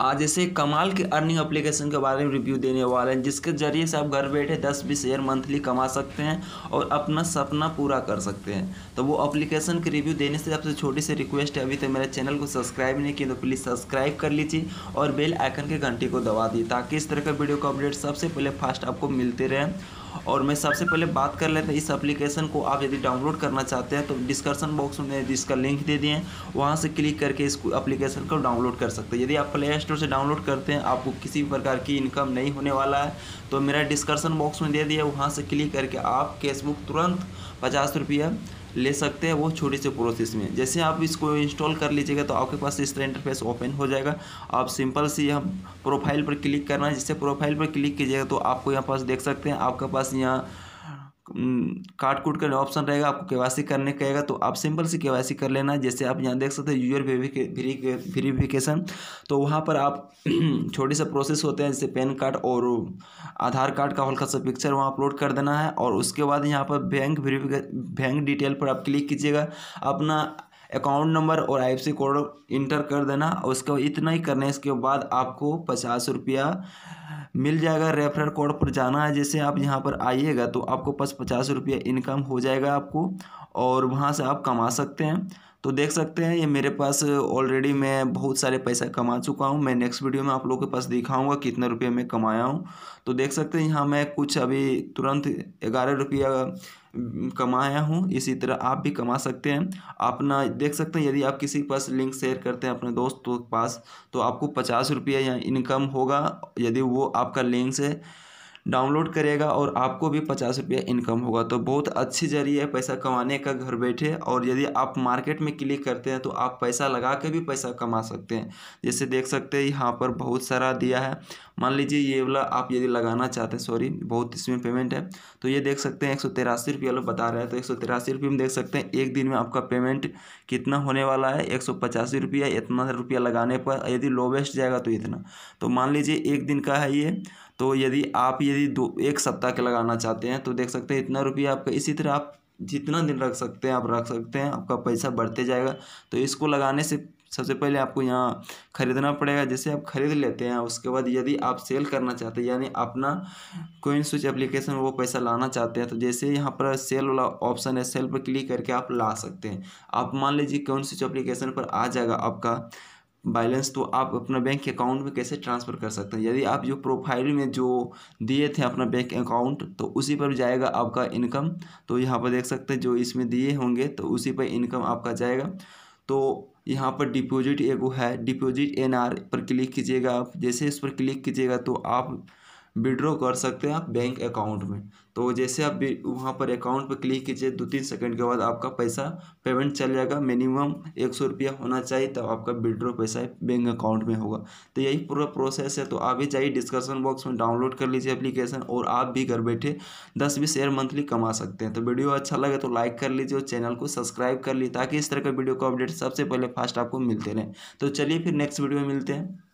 आज ऐसे कमाल के अर्निंग एप्लीकेशन के बारे में रिव्यू देने वाले हैं जिसके जरिए से आप घर बैठे दस बीस शेयर मंथली कमा सकते हैं और अपना सपना पूरा कर सकते हैं तो वो एप्लीकेशन के रिव्यू देने से आपसे छोटी सी रिक्वेस्ट है अभी तक तो मेरे चैनल को सब्सक्राइब नहीं किया तो प्लीज़ सब्सक्राइब कर लीजिए और बेल आइकन के घंटी को दबा दी ताकि इस तरह का वीडियो का अपडेट सबसे पहले फास्ट आपको मिलते रहें और मैं सबसे पहले बात कर लेते हैं इस एप्लीकेशन को आप यदि डाउनलोड करना चाहते हैं तो डिस्क्रिप्शन बॉक्स में इसका लिंक दे दिए हैं वहाँ से क्लिक करके इस एप्लीकेशन को डाउनलोड कर सकते हैं यदि आप प्ले स्टोर से डाउनलोड करते हैं आपको किसी भी प्रकार की इनकम नहीं होने वाला है तो मेरा डिस्क्रिप्शन बॉक्स में दे दिया वहाँ से क्लिक करके आप कैशबुक तुरंत पचास रुपया ले सकते हैं वो छोटे से प्रोसेस में जैसे आप इसको इंस्टॉल कर लीजिएगा तो आपके पास इस तरह इंटरफेस ओपन हो जाएगा आप सिंपल से यहाँ प्रोफाइल पर क्लिक करना है जिससे प्रोफाइल पर क्लिक कीजिएगा तो आपको यहाँ पास देख सकते हैं आपके पास यहाँ काट कूट का ऑप्शन रहेगा आपको के करने कहेगा तो आप सिंपल से के कर लेना जैसे आप यहाँ देख सकते हैं यूजर वेरीफिकेशन तो वहाँ पर आप छोटे सा प्रोसेस होते हैं जैसे पैन कार्ड और आधार कार्ड का हल्का सा पिक्चर वहाँ अपलोड कर देना है और उसके बाद यहाँ पर बैंक बैंक डिटेल पर आप क्लिक कीजिएगा अपना अकाउंट नंबर और आई कोड इंटर कर देना उसके इतना ही करने इसके बाद आपको पचास रुपया मिल जाएगा रेफरल कोड पर जाना है जैसे आप यहाँ पर आइएगा तो आपको पास पचास रुपया इनकम हो जाएगा आपको और वहाँ से आप कमा सकते हैं तो देख सकते हैं ये मेरे पास ऑलरेडी मैं बहुत सारे पैसा कमा चुका हूँ मैं नेक्स्ट वीडियो में आप लोगों के पास दिखाऊंगा कितने रुपये मैं कमाया हूँ तो देख सकते हैं यहाँ मैं कुछ अभी तुरंत ग्यारह रुपया कमाया हूँ इसी तरह आप भी कमा सकते हैं अपना देख सकते हैं यदि आप किसी के पास लिंक शेयर करते हैं अपने दोस्तों के पास तो आपको पचास रुपये या इनकम होगा यदि वो आपका लिंक से डाउनलोड करेगा और आपको भी पचास रुपया इनकम होगा तो बहुत अच्छी जरिए है पैसा कमाने का घर बैठे और यदि आप मार्केट में क्लिक करते हैं तो आप पैसा लगा के भी पैसा कमा सकते हैं जैसे देख सकते हैं यहाँ पर बहुत सारा दिया है मान लीजिए ये वाला आप यदि लगाना चाहते हैं सॉरी बहुत इसमें पेमेंट है तो ये देख सकते हैं एक सौ तिरासी रुपया लोग बता रहे हैं तो एक सौ तिरासी रुपये में देख सकते हैं एक दिन में आपका पेमेंट कितना होने वाला है एक सौ पचासी रुपया इतना रुपया लगाने पर यदि लोवेस्ट जाएगा तो इतना तो मान लीजिए एक दिन का है ये तो यदि आप यदि दो एक सप्ताह के लगाना चाहते हैं तो देख सकते हैं इतना रुपया आपका इसी तरह आप जितना दिन रख सकते हैं आप रख सकते हैं आपका पैसा बढ़ते जाएगा तो इसको लगाने से सबसे पहले आपको यहाँ ख़रीदना पड़ेगा जैसे आप ख़रीद लेते हैं उसके बाद यदि आप सेल करना चाहते हैं यानी अपना कोइन स्विच एप्लीकेशन वो पैसा लाना चाहते हैं तो जैसे यहाँ पर सेल वाला ऑप्शन है सेल पर क्लिक करके आप ला सकते हैं आप मान लीजिए कोइन स्विच एप्लीकेशन पर आ जाएगा आपका बैलेंस तो आप अपना बैंक अकाउंट में कैसे ट्रांसफ़र कर सकते हैं यदि आप जो प्रोफाइल में जो दिए थे अपना बैंक अकाउंट तो उसी पर जाएगा आपका इनकम तो यहाँ पर देख सकते हैं जो इसमें दिए होंगे तो उसी पर इनकम आपका जाएगा तो यहाँ पर डिपॉजिट एगो है डिपॉजिट एनआर पर क्लिक कीजिएगा आप जैसे इस पर क्लिक कीजिएगा तो आप विड्रॉ कर सकते हैं आप बैंक अकाउंट में तो जैसे आप वहाँ पर अकाउंट पर क्लिक कीजिए दो तीन सेकंड के बाद आपका पैसा पेमेंट चल जाएगा मिनिमम एक सौ रुपया होना चाहिए तब तो आपका विड्रॉ पैसा बैंक अकाउंट में होगा तो यही पूरा प्रोसेस है तो आप ही जाइए डिस्कशन बॉक्स में डाउनलोड कर लीजिए अप्लीकेशन और आप भी घर बैठे दस बीस शेयर मंथली कमा सकते हैं तो वीडियो अच्छा लगे तो लाइक कर लीजिए और चैनल को सब्सक्राइब कर लीजिए ताकि इस तरह का वीडियो का अपडेट सबसे पहले फास्ट आपको मिलते रहें तो चलिए फिर नेक्स्ट वीडियो में मिलते हैं